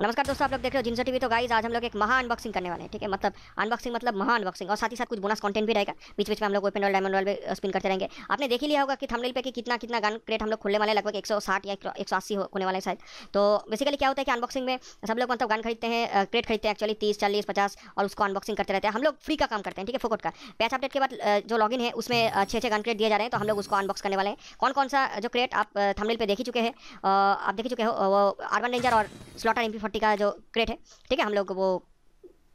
नमस्कार दोस्तों आप लोग देख रहे हो जिनसे टीवी तो गाइज आज हम लोग एक महा अनबॉक्सिंग करने वाले हैं ठीक है मतलब अनबॉक्सिंग मतलब महा अनबॉक्सिंग और साथ ही साथ कुछ बोनस कंटेंट भी रहेगा बीच बीच में हम लोग ओपन और डायमंड वाले स्पिन करते रहेंगे आपने देख ही लिया होगा कि थंबनेल पे कि कितना कितना गन क्रेट हम लोग खुलने वाले लगभग साठ या एक सौ होने वाले शायद तो बेसिकली क्या होता है कि अनबॉक्सिंग में सब लोग मतलब गन खरीदते हैं क्रेट खरीदते हैं एक्चुअली तीस चालीस पचास और उसको अनबॉक्सिंग करते रहते हैं हम लोग फ्री का काम करते हैं ठीक है फोकट का पैच अपडेट के बाद जो लॉगिन है उसमें छः छः गन क्रेट दिए जा रहे हैं तो हम लोग उसको अनबॉक्स करने वाले हैं कौन कौन सा जो क्रेट आप थंबनेल पे देख ही चुके हैं आप देख चुके हो वो अर्बन रेंजर और स्लॉटर एम्पी फोर्टी का जो क्रेट है ठीक है हम लोग वो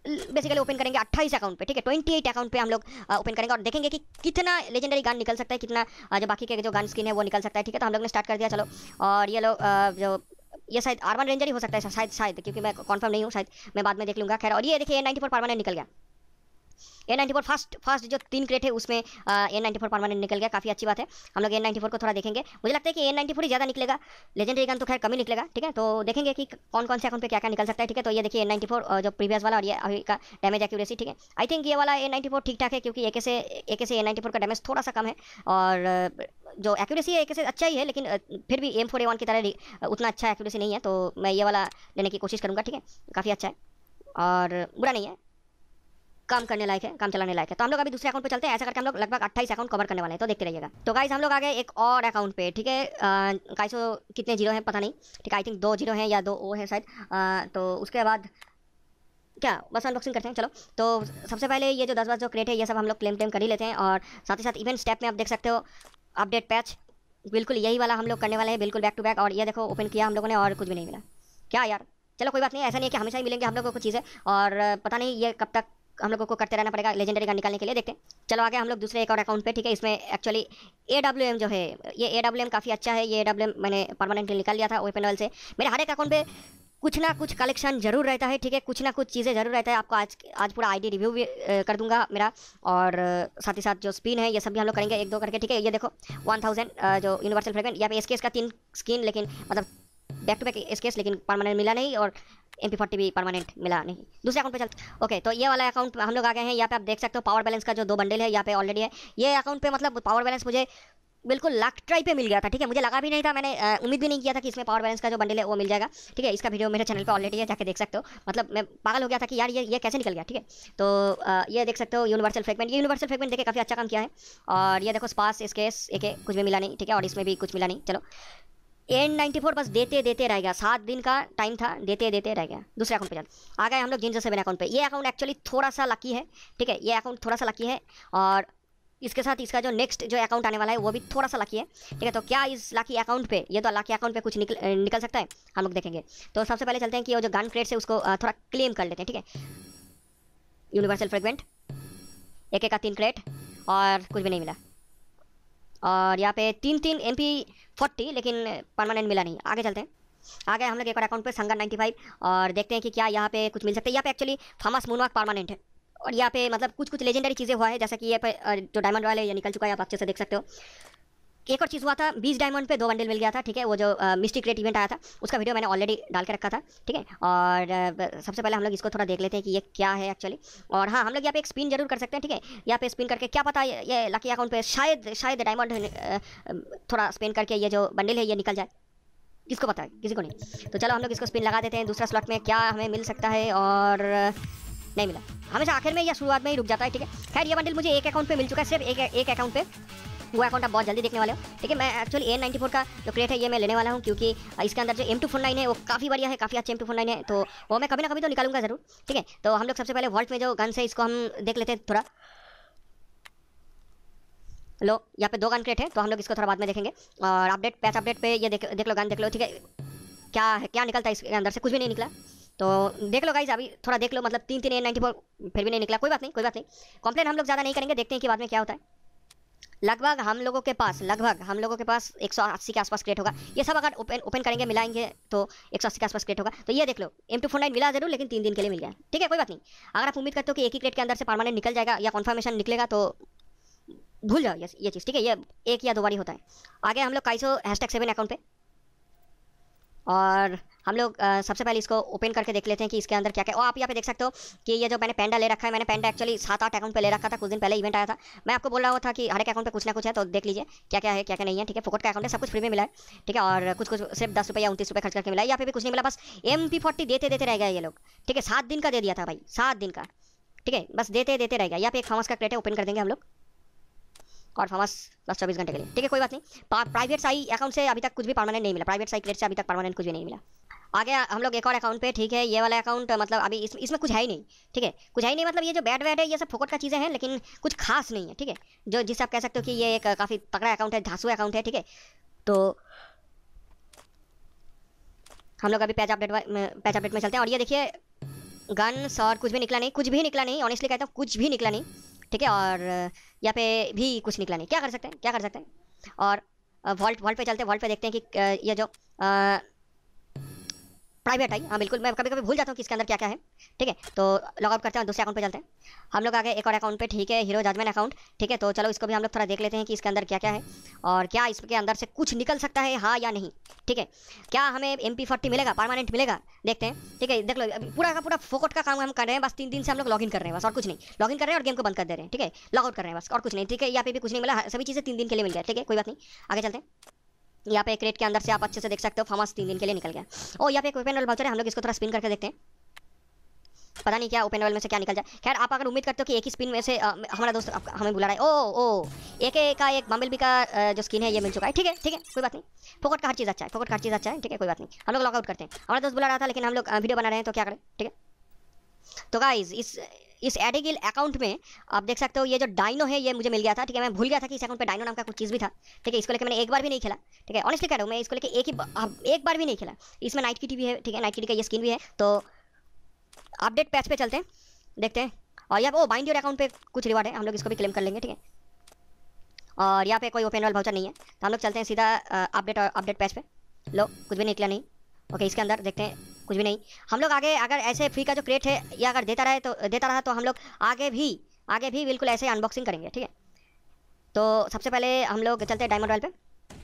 बेसिकली ओपन करेंगे अट्ठाईस अकाउंट पे ठीक है ट्वेंटी एट अकाउंट पे हम लोग ओपन करेंगे और देखेंगे कि कितना लेजेंडरी गान निकल सकता है कितना जो बाकी के जो गान स्किन है वो निकल सकता है ठीक है तो हम लोग ने स्टार्ट कर दिया चलो और ये लोग जो ये शायद आर्मन रेंजर ही हो सकता है शायद शायद क्योंकि मैं कॉन्फर्म नहीं हूँ शायद मैं बाद में देख लूँगा खैर और ये देखिए नाइन्टी फोर परमानेंट निकल गया A ninety four first first जो तीन क्रेट है उसमें ए नाइन्टी फोर परमानेंट निकल गया काफ़ी अच्छी बात है हम लोग ए नाइन्टी फोर को थोड़ा देखेंगे मुझे लगता है कि ए नाइन्टी फोर ही ज़्यादा निकलेगा लेजेंडरी गन तो खैर कमी निकलेगा ठीक है तो देखेंगे कि कौन कौन से अकाउंट पे क्या क्या निकल सकता है ठीक है तो ये देखिए ए नाइन्टी फोर जो प्रीवियस वाला और ये अभी का डैमेज एक्यूरेसी ठीक है आई थिंक ये वाला ए नाइन्टी फोर ठीक ठाक है क्योंकि एक से एक से ए नाइन्टी फोर का डैमेज थोड़ा सा कम है और जो एक्यूरेसी है एक से अच्छा ही है लेकिन फिर भी एम फोर ए वन की तरह उतना अच्छा एक्यूरेसी नहीं है तो मैं ये वाला लेने की कोशिश करूँगा ठीक है काफ़ी अच्छा है और बुरा नहीं है काम करने लायक है काम चलाने लायक है तो हम लोग अभी दूसरे अकाउंट पे चलते हैं ऐसा करके हम लोग लगभग अट्ठाईस अकाउंट कवर करने वाले हैं तो देखते रहिएगा तो गाइस हम लोग आ गए एक और अकाउंट पे ठीक है काइसो कितने जीरो हैं पता नहीं ठीक है आई थिंक दो जीरो हैं या दो ओ है शायद तो उसके बाद क्या बस अनबॉक्सिंग करते हैं चलो तो सबसे पहले ये जो दस बार जो क्रेट है ये सब हम लोग क्लेम क्लेम कर ही लेते हैं और साथ ही साथ इवेंट स्टेप में आप देख सकते हो अपडेट पैच बिल्कुल यही वाला हम लोग करने वाले हैं बिल्कुल बैक टू बैक और ये देखो ओपन किया हम लोगों ने और कुछ भी नहीं मिला क्या यार चलो कोई बात नहीं ऐसा नहीं है कि हमेशा ही मिलेंगे हम लोगों को कुछ चीज़ें और पता नहीं ये कब तक हम लोगों को करते रहना पड़ेगा लेजेंडरी गार्ड निकालने के लिए देखते हैं चलो आगे हम लोग दूसरे एक और अकाउंट पे ठीक है इसमें एक्चुअली ए डब्ल्यू एम जो है ये ए डब्ल्यू एम काफ़ी अच्छा है ये ए डब्ल्यू एम मैंने परमानेंटली निकाल लिया था ओपन वेल से मेरे हर एक अकाउंट पे कुछ ना कुछ कलेक्शन जरूर रहता है ठीक है कुछ ना कुछ चीज़ें जरूर रहता है आपको आज आज पूरा आईडी रिव्यू भी कर दूंगा मेरा और साथ ही साथ जो स्पिन है ये सब भी हम लोग करेंगे एक दो करके ठीक है ये देखो वन थाउजेंड जो यूनिवर्सल फ्रेगमेंट यहाँ पे एस का तीन स्किन लेकिन मतलब बैक टू बैक एसकेस लेकिन परमानेंट मिला नहीं और एम पी फोर्टी भी परमानेंट मिला नहीं दूसरे अकाउंट पे चल ओके तो ये वाला अकाउंट हम लोग आ गए हैं यहाँ पे आप देख सकते हो पावर बैलेंस का जो दो बंडल है यहाँ पे ऑलरेडी है ये अकाउंट पे मतलब पावर बैलेंस मुझे बिल्कुल लाख ट्राई पे मिल गया था ठीक है मुझे लगा भी नहीं था मैंने उम्मीद भी नहीं किया था कि इसमें पावर बैलेंस का जो बंडल है वो मिल जाएगा ठीक है इसका वीडियो मेरे चैनल पे ऑलरेडी है जाके देख सकते हो मतलब मैं पागल हो गया था कि यार ये ये कैसे निकल गया ठीक है तो ये देख सकते हो यूनिवर्सल फ्रेगमेंट ये यूनिवर्सल फ्रेगमेंट देखे काफ़ी अच्छा काम किया है और ये देखो स्पास इसकेस एक कुछ भी मिला नहीं ठीक है और इसमें भी कुछ मिला नहीं चलो एन नाइन्टी फोर बस देते देते रह गया सात दिन का टाइम था देते देते रह गया दूसरे अकाउंट पे चल आ गए हम लोग जिन सेवन अकाउंट पे ये अकाउंट एक्चुअली थोड़ा सा लकी है ठीक है ये अकाउंट थोड़ा सा लकी है और इसके साथ इसका जो नेक्स्ट जो अकाउंट आने वाला है वो भी थोड़ा सा लकी है ठीक है तो क्या इस लकी अकाउंट पे ये तो लकी अकाउंट पे कुछ निकल निकल सकता है हम लोग देखेंगे तो सबसे पहले चलते हैं कि वो जो गन क्रेट से उसको थोड़ा क्लेम कर लेते हैं ठीक है यूनिवर्सल फ्रेगमेंट एक एक का तीन क्रेट और कुछ भी नहीं मिला और यहाँ पे तीन तीन एम फोर्टी लेकिन परमानेंट मिला नहीं आगे चलते हैं आगे हम लोग एक और अकाउंट पे संगा 95 और देखते हैं कि क्या यहाँ पे कुछ मिल सकता है यहाँ पे एक्चुअली फेमस मूनवाक परमानेंट है और यहाँ पे मतलब कुछ कुछ लेजेंडरी चीज़ें हुआ है जैसा कि ये जो डायमंड वाले है ये निकल चुका है आप अच्छे से देख सकते हो एक और चीज़ हुआ था बीस डायमंड पे दो बंडल मिल गया था ठीक है वो जो मिस्टिक रेट इवेंट आया था उसका वीडियो मैंने ऑलरेडी डाल के रखा था ठीक है और सबसे पहले हम लोग इसको थोड़ा देख लेते हैं कि ये क्या है एक्चुअली और हाँ हम लोग यहाँ पे एक स्पिन जरूर कर सकते हैं ठीक है यहाँ पे स्पिन करके क्या पता ये, ये लकी अकाउंट पे शायद शायद डायमंड थोड़ा स्पिन करके ये जो बंडल है ये निकल जाए किसको पता है किसी को नहीं तो चलो हम लोग इसको स्पिन लगा देते हैं दूसरा स्लॉट में क्या हमें मिल सकता है और नहीं मिला हमेशा आखिर में या शुरुआत में ही रुक जाता है ठीक है खैर ये बंडल मुझे एक अकाउंट पे मिल चुका है सिर्फ एक एक अकाउंट पे वो अकाउंट आप बहुत जल्दी देखने वाले हो ठीक है मैं एक्चुअली एन नाइन्टी का जो क्रेट है ये मैं लेने वाला हूँ क्योंकि इसके अंदर जो एम टू फोर नाइन है वो काफ़ी बढ़िया है काफ़ी अच्छे एम टू फोर नाइन है तो वो मैं कभी ना कभी तो निकालूंगा जरूर ठीक है तो हम लोग सबसे पहले वर्ल्ड में जो गन्स है इसको हम देख लेते हैं थोड़ा लो यहाँ पे दो गन क्रेट है तो हम लोग इसको थोड़ा बाद में देखेंगे और अपडेट पैच अपडेट पे ये देख देख लो गन देख लो ठीक है क्या है क्या निकलता है इसके अंदर से कुछ भी नहीं निकला तो देख लो गाइज अभी थोड़ा देख लो मतलब तीन तीन ए नाइन्टी फोर फिर भी नहीं निकला कोई बात नहीं कोई बात नहीं कंप्लेन हम लोग ज़्यादा नहीं करेंगे देखते हैं कि बाद में क्या होता है लगभग हम लोगों के पास लगभग हम लोगों के पास 180 के आसपास क्रिएट होगा ये सब अगर ओपन ओपन करेंगे मिलाएंगे तो 180 के आसपास क्रिएट होगा तो ये देख लो एम टू फोर नाइन मिला जरूर लेकिन तीन दिन के लिए मिल गया ठीक है कोई बात नहीं अगर आप उम्मीद करते हो कि एक ही क्रेट के अंदर से परमानेंट निकल जाएगा या कन्फर्मेशन निकलेगा तो भूल जाओ ये ये चीज़ ठीक है ये एक या दो बारी होता है आगे हम लोग काइसो हैश टैग सेवन अकाउंट पर और हम लोग सबसे पहले इसको ओपन करके देख लेते हैं कि इसके अंदर क्या क्या और आप यहाँ पे देख सकते हो कि ये जो मैंने पेंडा ले रखा है मैंने पेंडा एक्चुअली सात आठ अकाउंट पे ले रखा था कुछ दिन पहले इवेंट आया था मैं आपको बोल रहा था कि हर एक अकाउंट पे कुछ ना कुछ है तो देख लीजिए क्या क्या है क्या क्या नहीं है ठीक है फोकट का अकाउंट है सब कुछ फ्री में मिला है ठीक है और कुछ कुछ सिर्फ दस रुपया उनतीस रुपये खर्च करके मिला है यहाँ पे भी कुछ नहीं मिला बस एम देते देते रह गया ये लोग ठीक है सात दिन का दे दिया था भाई सात दिन का ठीक है बस देते देते रह गया यहाँ पे एक फॉर्मस का क्रेट है ओपन कर देंगे हम लोग कॉन्फर्मस प्लस चौबीस घंटे के लिए ठीक है कोई बात नहीं प्राइवेट साई अकाउंट से अभी तक कुछ भी परमानेंट नहीं मिला प्राइवेट साई क्रेड से अभी तक परमानेंट कुछ भी नहीं मिला आगे हम लोग एक और अकाउंट पे ठीक है ये वाला अकाउंट मतलब अभी इसमें इसमें कुछ है ही नहीं ठीक है कुछ है ही नहीं मतलब ये जो बैट वैड है ये सब फोकट का चीज़ें हैं लेकिन कुछ खास नहीं है ठीक है जो जिससे आप कह सकते हो कि ये एक काफ़ी पकड़ा अकाउंट है झांसू अकाउंट है ठीक है तो हम लोग अभी पैच अपडेट पैच अपडेट में चलते हैं और ये देखिए गन्स और कुछ भी निकला नहीं कुछ भी निकला नहीं ऑनेस्टली कहता हूँ कुछ भी निकला नहीं ठीक है और यहाँ पे भी कुछ निकला नहीं क्या कर सकते हैं क्या कर सकते हैं और वॉल्ट वॉल्ट पे चलते हैं वॉल्ट पे देखते हैं कि ये जो प्राइवेट आई हाँ बिल्कुल मैं कभी कभी भूल जाता हूँ कि इसके अंदर क्या क्या है ठीक है तो लॉग आउट करते हैं दूसरे अकाउंट पे चलते हैं हम लोग आगे एक और अकाउंट पे ठीक है हीरो जजमेंट अकाउंट ठीक है तो चलो इसको भी हम लोग थोड़ा देख लेते हैं कि इसके अंदर क्या क्या है और क्या इसके अंदर से कुछ निकल सकता है हाँ या नहीं ठीक है क्या हमें एम पी मिलेगा परमानेंट मिलेगा देखते हैं ठीक है देख लो पूरा का पूरा फोकट का काम हम कर रहे हैं बस तीन दिन से हम लोग लॉगिन कर रहे हैं बस और कुछ नहीं लॉगिन कर रहे हैं और गेम को बंद कर दे रहे हैं ठीक है लॉगआउट कर रहे हैं बस और कुछ नहीं ठीक है यहाँ पे भी कुछ नहीं मिला हाँ, सभी चीज़ें तीन दिन के लिए मिल गया ठीक है कोई बात नहीं आगे चलते हैं यहाँ पे क्रेट के अंदर से आप अच्छे से देख सकते हो फमस तीन दिन के लिए निकल गया ओ यहाँ पे एक ओपन वेल वाउचर है हम लोग इसको थोड़ा स्पिन करके देखते हैं पता नहीं क्या ओपन वेल में से क्या निकल जाए खैर आप अगर उम्मीद करते हो कि एक ही स्पिन में से आ, हमारा दोस्त हमें बुला रहा है ओ ओ एक का एक बम्बल भी का जो स्किन है ये मिल चुका है ठीक है ठीक है कोई बात नहीं फोकट का हर चीज़ अच्छा है फोकट का हर चीज़ अच्छा है ठीक है कोई बात नहीं हम लोग लॉकआउट करते हैं हमारा दोस्त बुला रहा था लेकिन हम लोग वीडियो बना रहे हैं तो क्या करें ठीक है तो गाइज इस इस एडिगिल अकाउंट में आप देख सकते हो ये जो डाइनो है ये मुझे मिल गया था ठीक है मैं भूल गया था कि इस अकाउंट पे डाइनो नाम का कुछ चीज़ भी था ठीक है इसको लेकर मैंने एक बार भी नहीं खेला ठीक है ऑनेस्टली कह रहा हूँ मैं इसको लेकर एक ही हाँ, एक बार भी नहीं खेला इसमें नाइट किटी भी है ठीक है नाइट किटी का ये स्किन भी है तो अपडेट पैच पर चलते हैं देखते हैं और यहाँ वो बाइंड योर अकाउंट पर कुछ रिवार्ड है हम लोग इसको भी क्लेम कर लेंगे ठीक है और यहाँ पे कोई ओपन वाल भाउचर नहीं है तो हम लोग चलते हैं सीधा अपडेट अपडेट पैच पे लो कुछ भी निकला नहीं ओके इसके अंदर देखते हैं कुछ भी नहीं हम लोग आगे अगर ऐसे फ्री का जो क्रेट है या अगर देता रहे तो देता रहा तो हम लोग आगे भी आगे भी बिल्कुल ऐसे अनबॉक्सिंग करेंगे ठीक है तो सबसे पहले हम लोग चलते हैं डायमंड रॉयल पे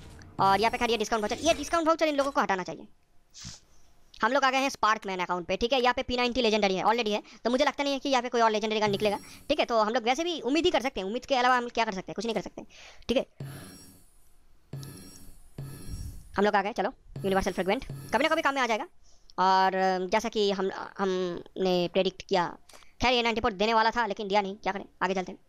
और यहाँ पे खड़ी डिस्काउंट भाउचर ये डिस्काउंट भाउचर इन लोगों को हटाना चाहिए हम लोग आ गए हैं स्पार्क मैन अकाउंट पे ठीक है यहाँ पे पी नाइनटी लेजेंडरी है ऑलरेडी है तो मुझे लगता नहीं है कि यहाँ पे कोई और लेजेंडरी का निकलेगा ठीक है तो हम लोग वैसे भी उम्मीद ही कर सकते हैं उम्मीद के अलावा हम क्या कर सकते हैं कुछ नहीं कर सकते ठीक है हम लोग आ गए चलो यूनिवर्सल फ्रेगमेंट कभी ना कभी काम में आ जाएगा और जैसा कि हम हमने प्रेडिक्ट किया खैर ये नाइन्टी फोर देने वाला था लेकिन दिया नहीं क्या करें आगे चलते हैं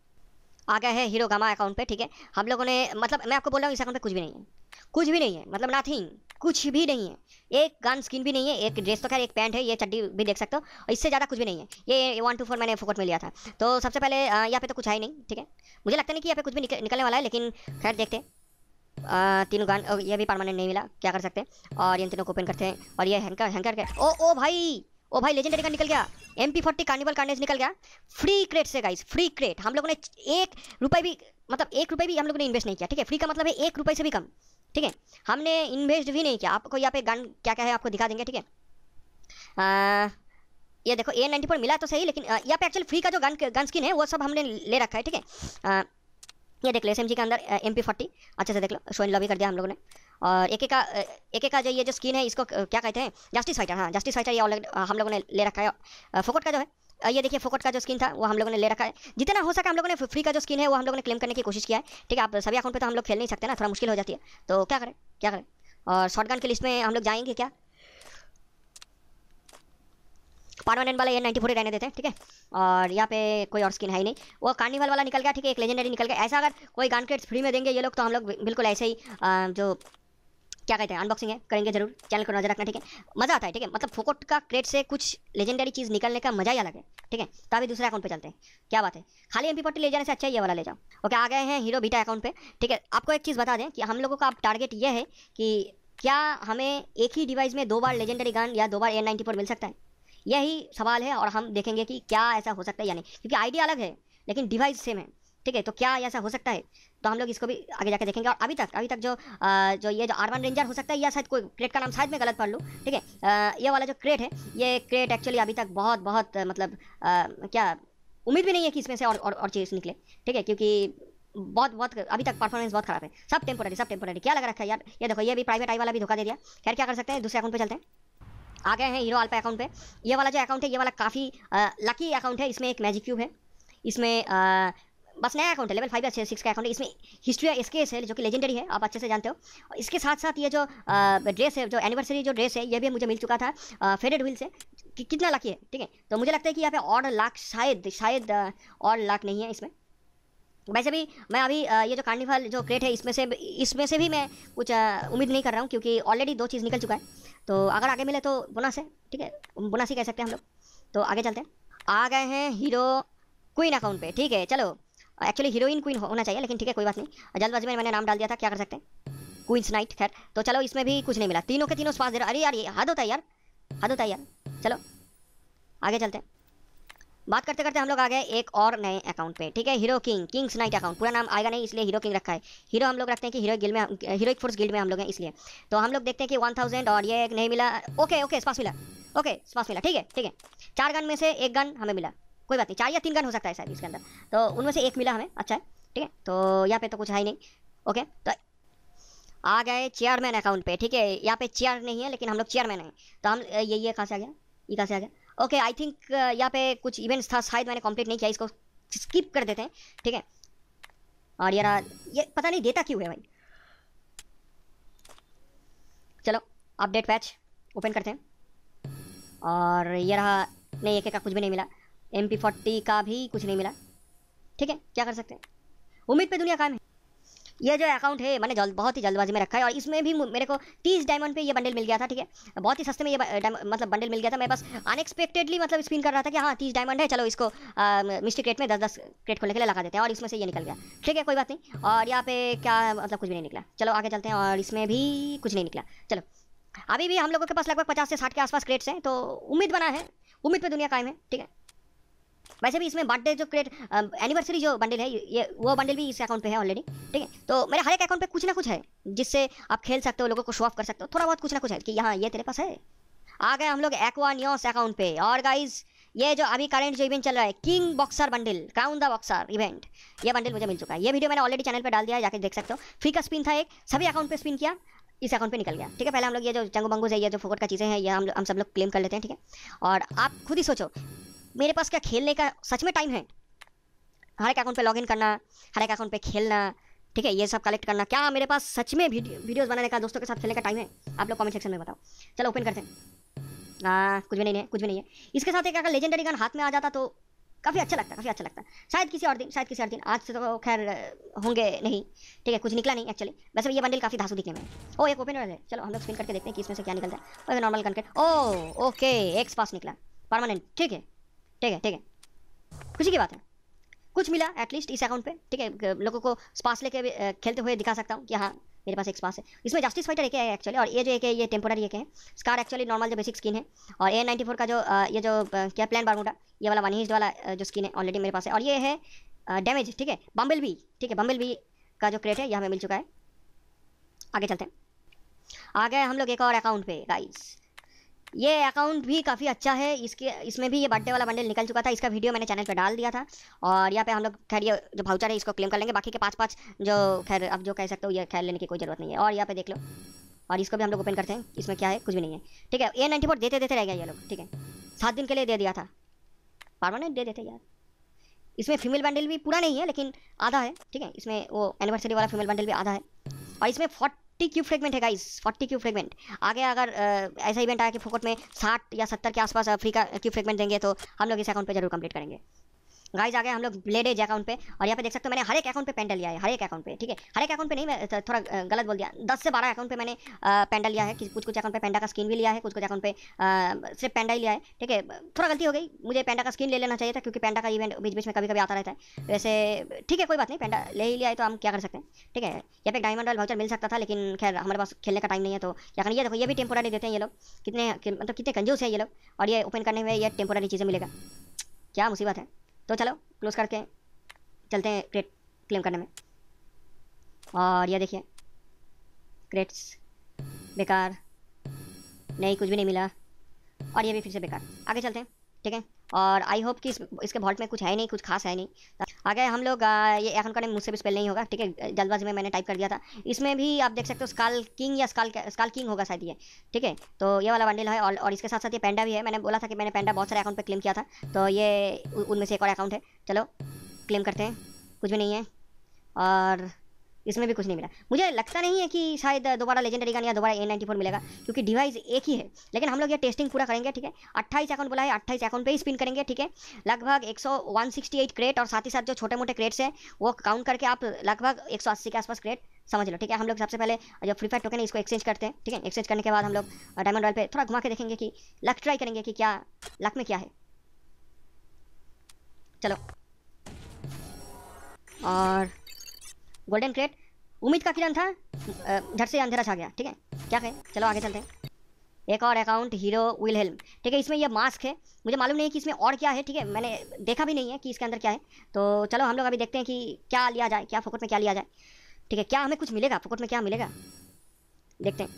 आ गया है हीरो गामा अकाउंट पे ठीक है हम लोगों ने मतलब मैं आपको बोल रहा हूँ इस अकाउंट पे कुछ भी नहीं है कुछ भी नहीं है मतलब नथिंग कुछ भी नहीं है एक गन स्किन भी नहीं है एक ड्रेस तो खैर एक पैंट है ये चड्डी भी देख सकते हो इससे ज़्यादा कुछ भी नहीं है ये वन टू फोर मैंने फोकट में लिया था तो सबसे पहले यहाँ पे तो कुछ है ही नहीं ठीक है मुझे लगता नहीं कि यहाँ पे कुछ भी निकल, निकलने वाला है लेकिन खैर देखते हैं तीनों गन ये भी परमानेंट नहीं मिला क्या कर सकते हैं और इन तीनों को ओपन करते हैं और ये हैंकर हैंकर के ओ ओ भाई ओ भाई लेजेंडरी का निकल गया M P forty carnival carnage निकल गया फ्री क्रेट से गाइस फ्री क्रेट हम लोगों ने एक रुपये भी मतलब एक रुपये भी हम लोगों ने इन्वेस्ट नहीं किया ठीक है फ्री का मतलब है एक रुपये से भी कम ठीक है हमने इन्वेस्ट भी नहीं किया आपको यहाँ पे गन क्या क्या है आपको दिखा देंगे ठीक है ये देखो ए नाइन्टी फोर मिला तो सही लेकिन यहाँ पे एक्चुअली फ्री का जो गन गन स्किन है वो सब हमने ले रखा है ठीक है ये देख लो एस के अंदर एम पी फोर्टी अच्छे से देख लो शो लॉबी कर दिया हम लोगों ने और एक एक का एक एक का जो ये जो स्किन है इसको क्या कहते हैं जस्टिस फाइटर हाँ जस्टिस फाइटर ये हम लोगों ने ले रखा है फोकट का जो है ये देखिए फोकट का जो स्किन था वो हम लोगों ने ले रखा है जितना हो सके हम लोगों ने फ्री का जो स्किन है वो हम लोगों ने क्लेम करने की कोशिश किया है ठीक है आप सभी अकाउंट पर तो हम लोग खेल नहीं सकते ना थोड़ा मुश्किल हो जाती है तो क्या करें क्या करें और शॉर्ट गन के लिस्ट में हम लोग जाएंगे क्या परमानेंट वाला ये नाइन्टी फोर रहने देते हैं ठीक है और यहाँ पे कोई और स्किन है ही नहीं वो कार्निवल वाला निकल गया ठीक है एक लेजेंडरी निकल गया ऐसा अगर कोई गान गानक्रेट्स फ्री में देंगे ये लोग तो हम लोग बिल्कुल ऐसे ही जो क्या कहते हैं अनबॉक्सिंग है करेंगे जरूर चैनल को नजर रखना ठीक है मजा आता है ठीक है मतलब फोकट का क्रेट से कुछ लेजेंडरी चीज निकलने का मजा ही अलग है ठीक है तो अभी दूसरे अकाउंट पे चलते हैं क्या बात है खाली एमपी पट्टी ले जाने से अच्छा ये वाला ले जाओ ओके आ गए हैं हीरो बीटा अकाउंट पे ठीक है आपको एक चीज़ बता दें कि हम लोगों का टारगेट ये है कि क्या हमें एक ही डिवाइस में दो बार लेजेंडरी गान या दो बार एन नाइन्टी फोर मिल सकता है यही सवाल है और हम देखेंगे कि क्या ऐसा हो सकता है या नहीं क्योंकि आइडिया अलग है लेकिन डिवाइस सेम है ठीक है तो क्या ऐसा हो सकता है तो हम लोग इसको भी आगे जाके देखेंगे और अभी तक अभी तक जो आ, जो ये जो आर्बन रेंजर हो सकता है या शायद कोई क्रेट का नाम शायद मैं गलत पढ़ लूँ ठीक है ये वाला जो क्रेट है ये क्रेट एक्चुअली अभी तक बहुत बहुत मतलब आ, क्या उम्मीद भी नहीं है कि इसमें से और और, और चीज़ निकले ठीक है क्योंकि बहुत बहुत अभी तक परफॉर्मेंस बहुत खराब है सब टेम्पोरी सब टेम्पोरी क्या लग रखा है यार ये देखो ये भी प्राइवेट आई वाला भी धोखा दे दिया खैर क्या कर सकते हैं दूसरे अकाउंट पर चलते हैं आ गए हैं हीरो आल्पा अकाउंट पे ये वाला जो अकाउंट है ये वाला काफ़ी लकी अकाउंट है इसमें एक मैजिक क्यूब है इसमें आ, बस नया अकाउंट है लेवल फाइव या सिक्स का अकाउंट है इसमें हिस्ट्री ऑफ एसके है जो कि लेजेंडरी है आप अच्छे से जानते हो और इसके साथ साथ ये जो ड्रेस है जो एनिवर्सरी जो ड्रेस है ये भी मुझे मिल चुका था फेडेड व्हील से कि, कितना लाख है ठीक है तो मुझे लगता है कि यहाँ पे और लाख शायद शायद और लाख नहीं है इसमें वैसे भी मैं अभी ये जो कार्निवल जो क्रेट है इसमें से इसमें से भी मैं कुछ उम्मीद नहीं कर रहा हूँ क्योंकि ऑलरेडी दो चीज़ निकल चुका है तो अगर आगे मिले तो बुना है ठीक है बोनस ही कह सकते हैं हम लोग तो आगे चलते हैं आ गए हैं हीरो क्वीन अकाउंट पे ठीक है चलो एक्चुअली हीरोइन क्वीन होना चाहिए लेकिन ठीक है कोई बात नहीं जल्दबाजी में मैंने नाम डाल दिया था क्या कर सकते हैं क्वींस नाइट खैर तो चलो इसमें भी कुछ नहीं मिला तीनों के तीनों स्वास्थ्य अरे यार ये हद होता है यार हद होता है यार चलो आगे चलते हैं बात करते करते हम लोग आ गए एक और नए अकाउंट पे ठीक है hero king kings knight account पूरा नाम आएगा नहीं इसलिए हीरो किंग रखा है हीरो हम लोग रखते हैं कि हीरो गिल्ड में हीरो फोर्स गिल्ड में हम लोग हैं इसलिए तो हम लोग देखते हैं कि वन थाउजेंड और ये एक नहीं मिला ओके ओके स्पास मिला ओके स्पास मिला ठीक है ठीक है चार गन में से एक गन हमें मिला कोई बात नहीं चार या तीन गन हो सकता है शायद इसके अंदर तो उनमें से एक मिला हमें अच्छा है ठीक है तो यहाँ पे तो कुछ है ही नहीं ओके तो आ गए चेयरमैन अकाउंट पे ठीक है यहाँ पे चेयर नहीं है लेकिन हम लोग चेयरमैन हैं तो हम ये ये कहाँ से आ गया ये कहाँ से आ गया ओके आई थिंक यहाँ पे कुछ इवेंट्स था शायद मैंने कंप्लीट नहीं किया इसको स्किप कर देते हैं ठीक है और यार ये पता नहीं देता क्यों है भाई चलो अपडेट पैच ओपन करते हैं और ये रहा नहीं एक का कुछ भी नहीं मिला एम पी फोर्टी का भी कुछ नहीं मिला ठीक है क्या कर सकते हैं उम्मीद पे दुनिया कायम है ये जो अकाउंट है मैंने जल्द बहुत ही जल्दबाजी में रखा है और इसमें भी मेरे को तीस डायमंड पे ये बंडल मिल गया था ठीक है बहुत ही सस्ते में ये मतलब बंडल मिल गया था मेरे पास अनएक्सपेक्टेडली मतलब स्पिन कर रहा था कि हाँ तीस डायमंड है चलो इसको मिस्टेक क्रेट में दस दस क्रेट खोलने के लिए लगा देते हैं और इसमें से ये निकल गया ठीक है कोई बात नहीं और यहाँ पे क्या मतलब कुछ भी नहीं निकला चलो आगे चलते हैं और इसमें भी कुछ नहीं निकला चलो अभी भी हम लोगों के पास लगभग पचास से साठ के आसपास क्रेट्स हैं तो उम्मीद बना है उम्मीद पर दुनिया कायम है ठीक है वैसे भी इसमें बर्थडे जो क्रिएट एनिवर्सरी जो बंडल है ये वो बंडल भी इस अकाउंट पे है ऑलरेडी ठीक है तो मेरे हर एक अकाउंट पे कुछ ना कुछ है जिससे आप खेल सकते हो लोगों को शो ऑफ कर सकते हो थोड़ा बहुत कुछ ना कुछ है कि यहाँ ये तेरे पास है आ गए हम लोग न्यूस अकाउंट पे और गाइज ये जो अभी करेंट जो इवेंट चल रहा है king boxer bundle crown the boxer event ये बंडल मुझे मिल चुका है ये वीडियो मैंने ऑलरेडी चैनल पर डाल दिया जाकर जाके देख सकते हो फ्री का स्पिन था एक सभी अकाउंट पे स्पिन किया इस अकाउंट पे निकल गया ठीक है पहले हम लोग ये जो चंगू बंगूज है ये जो फोकट का चीज़ें हैं ये हम हम सब लोग क्लेम कर लेते हैं ठीक है और आप खुद ही सोचो मेरे पास क्या खेलने का सच में टाइम है हर एक अकाउंट पे लॉगिन करना हर एक अकाउंट पे खेलना ठीक है ये सब कलेक्ट करना क्या मेरे पास सच में वीडियो, वीडियोस बनाने का दोस्तों के साथ खेलने का टाइम है आप लोग कमेंट सेक्शन में बताओ चलो ओपन करते हैं आ, कुछ भी नहीं है कुछ भी नहीं है इसके साथ एक अगर लेजेंडरी गन हाथ में आ जाता तो काफ़ी अच्छा लगता काफ़ी अच्छा लगता शायद किसी और दिन शायद किसी और दिन आज से तो खैर होंगे नहीं ठीक है कुछ निकला नहीं एक्चुअली वैसे ये बंडल काफ़ी धासू दिखने में ओ एक ओपन है चलो हम लोग स्पिन करके देखते हैं कि इसमें से क्या निकलता है नॉर्मल कनकेट ओ ओके एक्स पास निकला परमानेंट ठीक है ठीक है ठीक है खुशी की बात है कुछ मिला एटलीस्ट इस अकाउंट पे ठीक है लोगों को स्पास लेके खेलते हुए दिखा सकता हूँ कि हाँ मेरे पास एक स्पास है इसमें जस्टिस फाइटर एक है एक्चुअली और ये जो एक है ये टेम्पोरी एक है स्कार एक्चुअली नॉर्मल जो बेसिक स्किन है और ए नाइन्टी फोर का जो ये जो क्या प्लान बारमोटा ये वाला वन हिस्ट वाला जो स्किन है ऑलरेडी मेरे पास है और ये है डैमेज ठीक है बम्बल भी ठीक है बम्बल भी का जो क्रेट है यह हमें मिल चुका है आगे चलते हैं आ गए हम लोग एक और अकाउंट पे गाइस ये अकाउंट भी काफ़ी अच्छा है इसके इसमें भी ये बर्थडे वाला बंडल निकल चुका था इसका वीडियो मैंने चैनल पे डाल दिया था और यहाँ पे हम लोग खैर ये जो भाउचर है इसको क्लेम कर लेंगे बाकी के पांच पांच जो खैर अब जो कह सकते हो ये खैर लेने की कोई ज़रूरत नहीं है और यहाँ पे देख लो और इसको भी हम लोग ओपन करते हैं इसमें क्या है कुछ भी नहीं है ठीक है ए नाइन्टी देते देते रह गया ये लोग ठीक है सात दिन के लिए दे दिया था परमानेंट दे देते यार इसमें फीमेल बंडल भी पूरा नहीं है लेकिन आधा है ठीक है इसमें वो एनिवर्सरी वाला फीमेल बंडल भी आधा है और इसमें फोर्ट फोर्टी क्यूब फ्रेगमेंट है गाइस फोर्टी क्यूब फ्रेगमेंट आगे अगर ऐसा इवेंट आया कि फोकट में साठ या सत्तर के आसपास फ्री का क्यूब फ्रेगमेंट देंगे तो हम लोग इस अकाउंट पर जरूर कंप्लीट करेंगे गाइज आ गए हम लोग ब्लेडेज अकाउंट पे और यहाँ पे देख सकते हो मैंने हर एक अकाउंट पे पेंडल लिया है हर एक अकाउंट पे ठीक है हर एक अकाउंट पे नहीं मैं थोड़ा गलत बोल दिया दस से बारह अकाउंट पे मैंने पेंडल लिया है कुछ कुछ अकाउंट पे पेंडा का स्किन भी लिया है कुछ कुछ अकाउंट पे सिर्फ पेंडा ही लिया है ठीक है थोड़ा गलती हो गई मुझे पेंडा का स्किन ले लेना चाहिए था क्योंकि पेंडा का इवेंट बीच बीच में कभी कभी आता रहता है वैसे ठीक है कोई बात नहीं पेंडा ले ही लिया है तो हम क्या कर सकते हैं ठीक है यहाँ पे डायमंड वाल वाउचर मिल सकता था लेकिन खैर हमारे पास खेलने का टाइम नहीं है तो क्या ये देखो ये भी टेम्पोरारी देते हैं ये लोग कितने मतलब कितने कंजूस है ये लोग और ये ओपन करने में ये टेम्पोरारी चीज़ें मिलेगा क्या मुसीबत है तो चलो क्लोज करके चलते हैं क्रेट क्लेम करने में और यह देखिए क्रेट्स बेकार नहीं कुछ भी नहीं मिला और ये भी फिर से बेकार आगे चलते हैं ठीक है और आई होप कि इस, इसके वॉल्ट में कुछ है नहीं कुछ खास है नहीं आगे हम लोग ये एखन का नेम मुझसे भी स्पेल नहीं होगा ठीक है जल्दबाजी में मैंने टाइप कर दिया था इसमें भी आप देख सकते हो स्काल किंग या स्काल स्काल किंग होगा शायद ये ठीक है तो ये वाला बंडल है और, और इसके साथ साथ ये पेंडा भी है मैंने बोला था कि मैंने पेंडा बहुत सारे अकाउंट पर क्लेम किया था तो ये उनमें से एक और अकाउंट है चलो क्लेम करते हैं कुछ भी नहीं है और इसमें भी कुछ नहीं मिला मुझे लगता नहीं है कि शायद दोबारा लेजेंडरी गन या दोबारा ए नाइन्टी फोर मिलेगा क्योंकि डिवाइस एक ही है लेकिन हम लोग ये टेस्टिंग पूरा करेंगे ठीक है अट्ठाईस अकाउंट बोला है अट्ठाईस अकाउंट पे ही स्पिन करेंगे ठीक है लगभग एक सौ क्रेट और साथ ही साथ जो छोटे मोटे क्रेट्स हैं वो काउंट करके आप लगभग एक के आसपास क्रेट समझ लो ठीक है हम लोग सबसे पहले जो फ्री फायर टोकन है इसको एक्सचेंज करते हैं ठीक है एक्सचेंज करने के बाद हम लोग डायमंड रॉयल पे थोड़ा घुमा के देखेंगे कि लक ट्राई करेंगे कि क्या लक में क्या है चलो और गोल्डन क्रेट उम्मीद का किरण था झट से अंधेरा छा गया ठीक है क्या कहें चलो आगे चलते हैं एक और अकाउंट हीरो विल हेल्प ठीक है इसमें यह मास्क है मुझे मालूम नहीं है कि इसमें और क्या है ठीक है मैंने देखा भी नहीं है कि इसके अंदर क्या है तो चलो हम लोग अभी देखते हैं कि क्या लिया जाए क्या फोकट में क्या लिया जाए ठीक है क्या हमें कुछ मिलेगा फोकट में क्या मिलेगा देखते हैं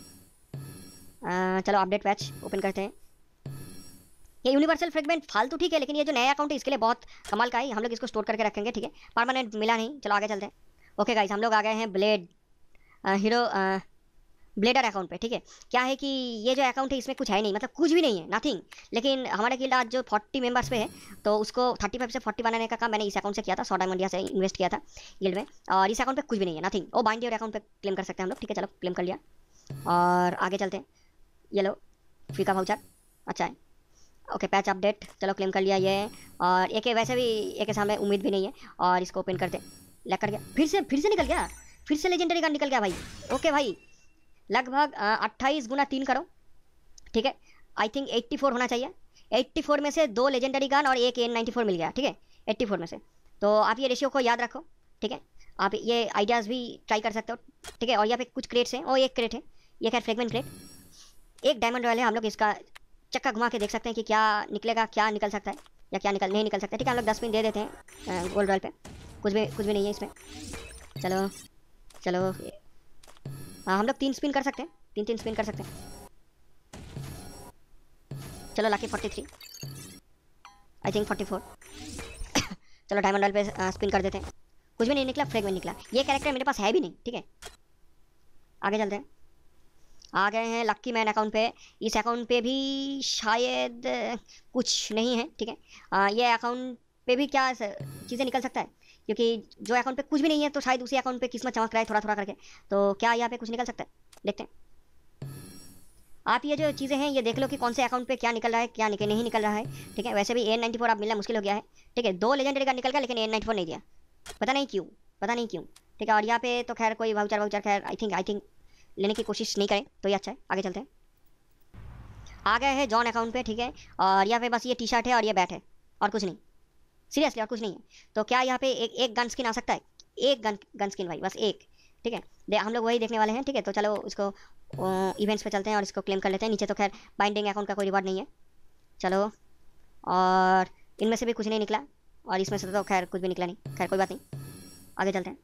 आ, चलो अपडेट पैच ओपन करते हैं ये यूनिवर्सल फ्रेगमेंट फालतू ठीक है लेकिन ये जो नया अकाउंट है इसके लिए बहुत कमाल का है हम लोग इसको स्टोर करके रखेंगे ठीक है परमानेंट मिला नहीं चलो आगे चलते हैं ओके गाइस हम लोग आ गए हैं ब्लेड हीरो ब्लेडर अकाउंट पे ठीक है क्या है कि ये जो अकाउंट है इसमें कुछ है नहीं मतलब कुछ भी नहीं है नथिंग लेकिन हमारे किला आज जो 40 मेंबर्स पे है तो उसको 35 से 40 बनाने का काम मैंने इस अकाउंट से किया था सौ मंडिया से इन्वेस्ट किया था गिल्ड में और इस अकाउंट पे कुछ भी नहीं है नथिंग वो बाइंडियर अकाउंट पर क्लेम कर सकते हैं हम लोग ठीक है चलो क्लेम कर लिया और आगे चलते हैं ये लो फ्री का भाउचर अच्छा है ओके पैच अपडेट चलो क्लेम कर लिया ये और एक वैसे भी एक सामने उम्मीद भी नहीं है और इसको ओपन करते हैं कर गया फिर से फिर से निकल गया फिर से लेजेंडरी कार्ड निकल गया भाई ओके भाई लगभग अट्ठाईस गुना तीन करो ठीक है आई थिंक 84 होना चाहिए 84 में से दो लेजेंडरी कार्ड और एक एन नाइन्टी मिल गया ठीक है 84 में से तो आप ये रेशियो को याद रखो ठीक है आप ये आइडियाज़ भी ट्राई कर सकते हो ठीक है और यहाँ पे कुछ क्रेट्स हैं और एक क्रेट है ये खैर फ्रेगमेंट क्रेट एक डायमंड रॉयल है हम लोग इसका चक्का घुमा के देख सकते हैं कि क्या निकलेगा क्या निकल सकता है या क्या निकल नहीं निकल सकता ठीक है हम लोग दस मिनट दे देते हैं गोल्ड रॉयल पर कुछ भी कुछ भी नहीं है इसमें चलो चलो हाँ हम लोग तीन स्पिन कर सकते हैं तीन तीन स्पिन कर सकते हैं चलो लाके forty three I think forty four चलो डायमंड पे स्पिन कर देते हैं कुछ भी नहीं निकला में निकला ये कैरेक्टर मेरे पास है भी नहीं ठीक है आगे चलते हैं आ गए हैं लक्की मैन अकाउंट पे इस अकाउंट पे भी शायद कुछ नहीं है ठीक है ये अकाउंट पे भी क्या चीज़ें निकल सकता है क्योंकि जो अकाउंट पे कुछ भी नहीं है तो शायद उसी अकाउंट पे किस्मत चमक रहा है थोड़ा थोड़ा करके तो क्या यहाँ पे कुछ निकल सकता है देखते हैं आप ये जो चीज़ें हैं ये देख लो कि कौन से अकाउंट पे क्या निकल रहा है क्या निकल नहीं निकल रहा है ठीक है वैसे भी एन नाइन्टी फोर आप मिलना मुश्किल हो गया है ठीक है दो लेजेंडरी का निकल गया लेकिन एन नाइन्टी फोर नहीं दिया पता नहीं क्यों पता नहीं क्यों ठीक है और यहाँ पे तो खैर कोई वाउचर वाउचर खैर आई थिंक आई थिंक लेने की कोशिश नहीं करें तो ये अच्छा है आगे चलते हैं आ गए हैं जॉन अकाउंट पे ठीक है और यहाँ पे बस ये टी शर्ट है और ये बैट है और कुछ नहीं सीरियसली और कुछ नहीं है तो क्या यहाँ पे एक एक गन स्किन आ सकता है एक गन गन स्किन भाई बस एक ठीक है दे हम लोग वही देखने वाले हैं ठीक है तो चलो इसको इवेंट्स पे चलते हैं और इसको क्लेम कर लेते हैं नीचे तो खैर बाइंडिंग अकाउंट का कोई रिवॉर्ड नहीं है चलो और इनमें से भी कुछ नहीं निकला और इसमें से तो खैर कुछ भी निकला नहीं खैर कोई बात नहीं आगे चलते हैं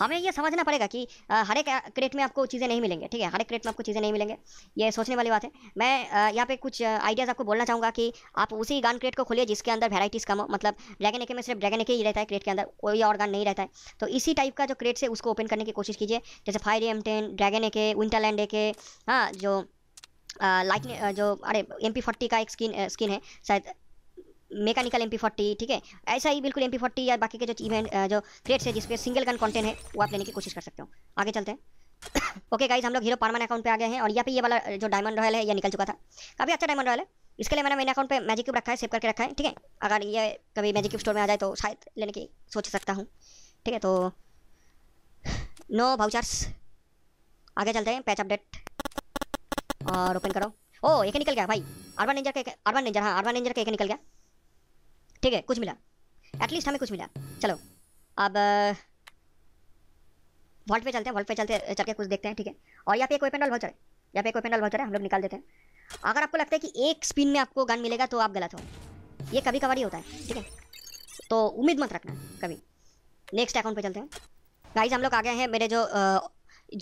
हमें ये समझना पड़ेगा कि हर एक क्रेट में आपको चीज़ें नहीं मिलेंगे ठीक है हर एक क्रेट में आपको चीज़ें नहीं मिलेंगे ये सोचने वाली बात है मैं यहाँ पे कुछ आइडियाज़ आपको बोलना चाहूँगा कि आप उसी गान क्रेट को खोलिए जिसके अंदर वेराइटीज़ कम हो मतलब ड्रैगन एके में सिर्फ ड्रैगन एके ही रहता है क्रेट के अंदर कोई और गान नहीं रहता है तो इसी टाइप का जो क्रेट है उसको ओपन करने की कोशिश कीजिए जैसे fire M ten dragon AK winterland AK हाँ जो लाइट जो अरे एम पी फोर्टी का एक स्किन स्किन है शायद मेकानिकल एम ठीक है ऐसा ही बिल्कुल एम या बाकी के जो इवेंट जो क्रिएट्स है जिसपे सिंगल गन कॉन्टेंट है वो आप लेने की कोशिश कर सकते हो आगे चलते हैं ओके गाइज हम लोग हीरो पार्मन अकाउंट पे आ गए हैं और यहाँ पे ये वाला जो डायमंड रॉयल है ये निकल चुका था काफ़ी अच्छा डायमंड रॉयल है इसके लिए मैंने मेरे अकाउंट पे मैजिक क्यूब रखा है सेव करके रखा है ठीक है अगर ये कभी मैजिक क्यूब स्टोर में आ जाए तो शायद लेने की सोच सकता हूँ ठीक है तो नो भाउचर्स आगे चलते हैं पैच अपडेट और ओपन करो ओ oh, हाँ, एक निकल गया भाई अर्बन रेंजर का अर्बन रेंजर हाँ अर्बन रेंजर का एक निकल गया ठीक है कुछ मिला एटलीस्ट हमें कुछ मिला चलो अब वॉल्ट पे चलते हैं वॉल्ट पे चलते चल के कुछ देखते हैं ठीक है और यहाँ पे एक पेंडल डॉल बहुत चढ़े यहाँ पे एक वेपन डॉल बहुत है हम लोग निकाल देते हैं अगर आपको लगता है कि एक स्पिन में आपको गन मिलेगा तो आप गलत हो ये कभी कभार ही होता है ठीक है तो उम्मीद मत रखना कभी नेक्स्ट अकाउंट पे चलते हैं गाइज हम लोग आ गए हैं मेरे जो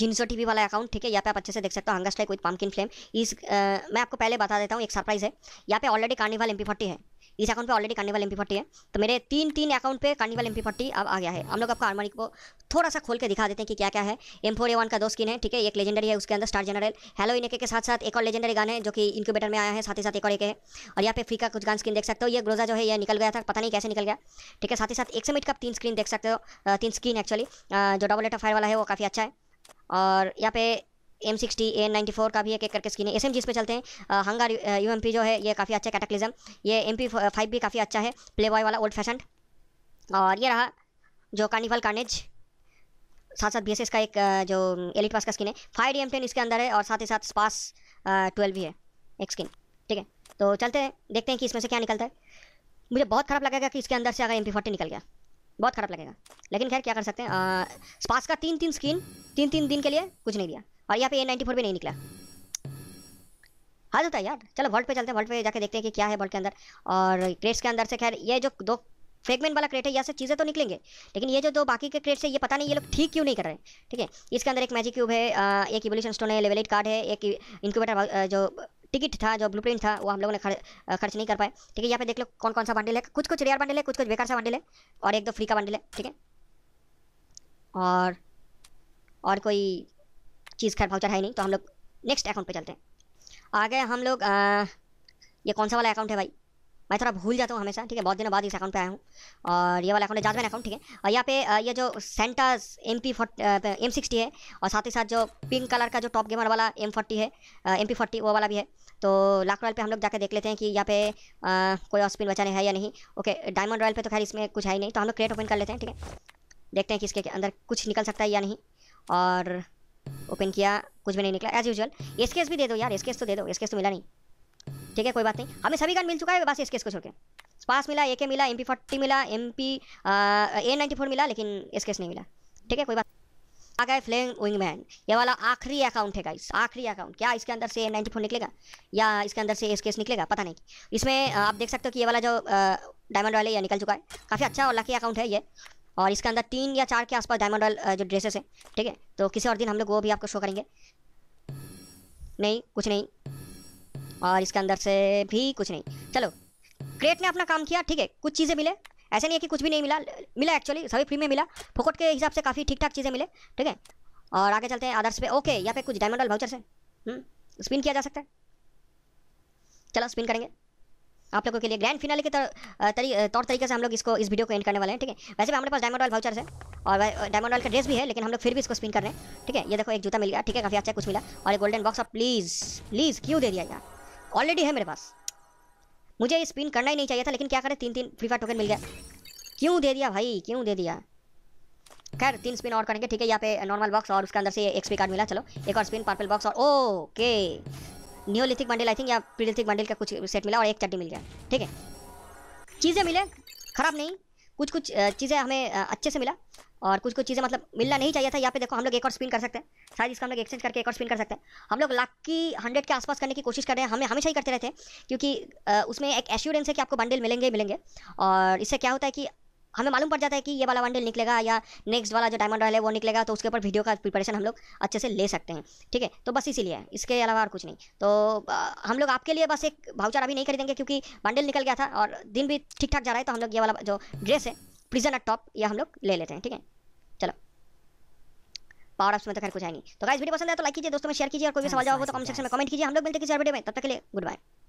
जिनसो टीवी वाला अकाउंट ठीक है यहाँ पे आप अच्छे से देख सकते हो hunger strike with pumpkin flame इस आ, मैं आपको पहले बता देता हूँ एक सरप्राइज़ है यहाँ पे ऑलरेडी कार्निवाल एम है इस अकाउंट पे ऑलरेडी कार्निवल एम है तो मेरे तीन तीन अकाउंट पे कार्निवल एम अब आ गया है हम लोग आपको आर्मानी को थोड़ा सा खोल के दिखा देते हैं कि क्या क्या है एम फोर ए वन का दो स्किन है ठीक है एक लेजेंडरी है उसके अंदर स्टार जनरल हेलो इनके के साथ साथ एक और लेजेंडरी गान है जो कि इनक्यूबेटर में आया है साथ ही साथ एक और एक है और यहाँ पे फ्री का कुछ गान स्क्रीन देख सकते हो ये ग्रोजा जो है ये निकल गया था पता नहीं कैसे निकल गया ठीक है साथ ही साथ एक समिट का तीन स्क्रीन देख सकते हो तीन स्क्रीन एक्चुअली जो डबल एटा फायर वाला है वो काफ़ी अच्छा है और यहाँ पे M sixty A ninety four का भी एक एक करके स्किन है एस एम जी चलते हैं हंगार यू एम पी जो है ये काफ़ी अच्छा कैटेक्लिज्म ये एम पी फाइव भी काफ़ी अच्छा है प्ले बॉय वाला ओल्ड फैशन और ये रहा जो कार्निवल कार्नेज साथ साथ बी एस एस का एक जो एलिट पास का स्किन है फाइव डी एम टेन इसके अंदर है और साथ ही साथ स्पास ट्वेल्व भी है एक स्किन ठीक है तो चलते हैं देखते हैं कि इसमें से क्या निकलता है मुझे बहुत ख़राब लगेगा कि इसके अंदर से अगर एम पी फोर्टी निकल गया बहुत ख़राब लगेगा लेकिन खैर क्या कर सकते हैं स्पास का तीन तीन स्किन तीन तीन दिन के लिए कुछ नहीं दिया और हाँ, यहाँ पे ए नाइन्टी फोर भी नहीं निकला हाँ होता तो है यार चलो वर्ल्ड पे चलते हैं वर्ल्ड पे जाके देखते हैं कि क्या है वर्ल्ड के अंदर और क्रेट्स के अंदर से खैर ये जो दो फ्रेगमेंट वाला क्रेट है यहाँ से चीज़ें तो निकलेंगे लेकिन ये जो दो बाकी के क्रेट्स है ये पता नहीं ये लोग ठीक क्यों नहीं कर रहे हैं ठीक है इसके अंदर एक मैजिक क्यूब है एक इवोल्यूशन स्टोन है लेवल एट कार्ड है एक इंक्यूबेटर जो टिकट था जो ब्लूप्रिंट था वो हम लोगों ने खर्च नहीं कर पाए ठीक है यहाँ पे देख लो कौन कौन सा बंडल है कुछ कुछ रेयर बंडल है कुछ कुछ बेकार सा बंडल है और एक दो फ्री का बंडल है ठीक है और और कोई चीज़ खैर भाउचर है नहीं तो हम लोग नेक्स्ट अकाउंट पे चलते हैं आ गए हम लोग ये कौन सा वाला अकाउंट है भाई मैं थोड़ा भूल जाता हूँ हमेशा ठीक है बहुत दिनों बाद इस अकाउंट पे आया हूँ और ये वाला अकाउंट है जाजमैन अकाउंट ठीक है और यहाँ पे ये जो सेंटास एम पी एम सिक्सटी है और साथ ही साथ जो पिंक कलर का जो टॉप गेमर वाला एम फोर्टी है एम पी फोर्टी वो वाला भी है तो लाख रॉयल पे हम लोग जाकर देख लेते हैं कि यहाँ पे आ, कोई ऑस्पिन बचाने है या नहीं ओके डायमंड रॉयल पर तो खैर इसमें कुछ है ही नहीं तो हम लोग क्रेट ओपन कर लेते हैं ठीक है देखते हैं कि इसके अंदर कुछ निकल सकता है या नहीं और ओपन किया कुछ भी नहीं निकला एज यूजल एस केस भी दे दो यार एस केस तो दे दो एस केस तो मिला नहीं ठीक है कोई बात नहीं हमें सभी गन मिल चुका है बस एस केस को छोड़ के पास मिला ए के मिला एम फोर्टी मिला M P A ninety four मिला लेकिन एस केस नहीं मिला ठीक है कोई बात आ गए फ्लेंग विंगमैन ये वाला आखिरी अकाउंट है गाइस आखिरी अकाउंट क्या इसके अंदर से नाइन्टी फोर निकलेगा या इसके अंदर से एस केस निकलेगा पता नहीं इसमें आप देख सकते हो कि ये वाला जो डायमंड वाले ये निकल चुका है काफ़ी अच्छा और लकी अकाउंट है ये और इसके अंदर तीन या चार के आसपास डायमंड रॉयल जो ड्रेसेस हैं ठीक है तो किसी और दिन हम लोग वो भी आपको शो करेंगे नहीं कुछ नहीं और इसके अंदर से भी कुछ नहीं चलो क्रेट ने अपना काम किया ठीक है कुछ चीज़ें मिले ऐसे नहीं है कि कुछ भी नहीं मिला मिला एक्चुअली सभी फ्री में मिला फोकट के हिसाब से काफ़ी ठीक ठाक चीज़ें मिले ठीक है और आगे चलते हैं आदर्श पे ओके यहाँ पे कुछ डायमंडल वाउचर है स्पिन किया जा सकता है चलो स्पिन करेंगे आप लोगों के लिए ग्रैंड फिनाले के तौर तरीके से हम लोग इसको इस वीडियो को एंड करने वाले हैं ठीक है वैसे भी हमारे पास डायमंड रॉयल वाउचर्स है और डायमंड रॉयल का ड्रेस भी है लेकिन हम लोग फिर भी इसको स्पिन कर रहे हैं ठीक है ये देखो एक जूता मिल गया ठीक है काफ़ी अच्छा कुछ मिला और एक गोल्डन बॉक्स आप प्लीज़ प्लीज़ क्यों दे दिया यार ऑलरेडी है मेरे पास मुझे ये स्पिन करना ही नहीं चाहिए था लेकिन क्या करें तीन तीन फ्री फायर टोकन मिल गया क्यों दे दिया भाई क्यों दे दिया खैर तीन स्पिन और करेंगे ठीक है यहाँ पे नॉर्मल बॉक्स और उसके अंदर से एक्सपी कार्ड मिला चलो एक और स्पिन पर्पल बॉक्स और okay neolithic bundle I think या पीलिथिक बंडल का कुछ सेट मिला और एक चड्डी मिल गया ठीक है चीज़ें मिले ख़राब नहीं कुछ कुछ चीज़ें हमें अच्छे से मिला और कुछ कुछ चीज़ें मतलब मिलना नहीं चाहिए था यहाँ पे देखो हम लोग एक और स्पिन कर सकते हैं शायद इसका हम लोग एक्सचेंज करके एक और स्पिन कर सकते हैं हम लोग लाख की हंड्रेड के आसपास करने की कोशिश कर रहे हैं हमें हमेशा ही करते रहते हैं क्योंकि उसमें एक एश्योरेंस है कि आपको बंडल मिलेंगे मिलेंगे और इससे क्या होता है कि हमें मालूम पड़ जाता है कि ये वाला बंडल निकलेगा या नेक्स्ट वाला जो डायमंड रॉयल है वो निकलेगा तो उसके ऊपर वीडियो का प्रिपरेशन हम लोग अच्छे से ले सकते हैं ठीक है तो बस इसीलिए इसके अलावा और कुछ नहीं तो हम लोग आपके लिए बस एक भाउचार अभी नहीं खरीदेंगे क्योंकि बंडल निकल गया था और दिन भी ठीक ठाक जा रहा है तो हम लोग ये वाला जो ड्रेस है प्रिजन एट टॉप यह हम लोग ले लेते हैं ठीक है चलो पावर अप्स में तो खैर कुछ है नहीं तो गाइस वीडियो पसंद है तो लाइक कीजिए दोस्तों में शेयर कीजिए और कोई भी सवाल जवाब हो तो कमेंट सेक्शन में कमेंट कीजिए हम लोग मिलते हैं किसी वीडियो में तब तक के लिए गुड बाय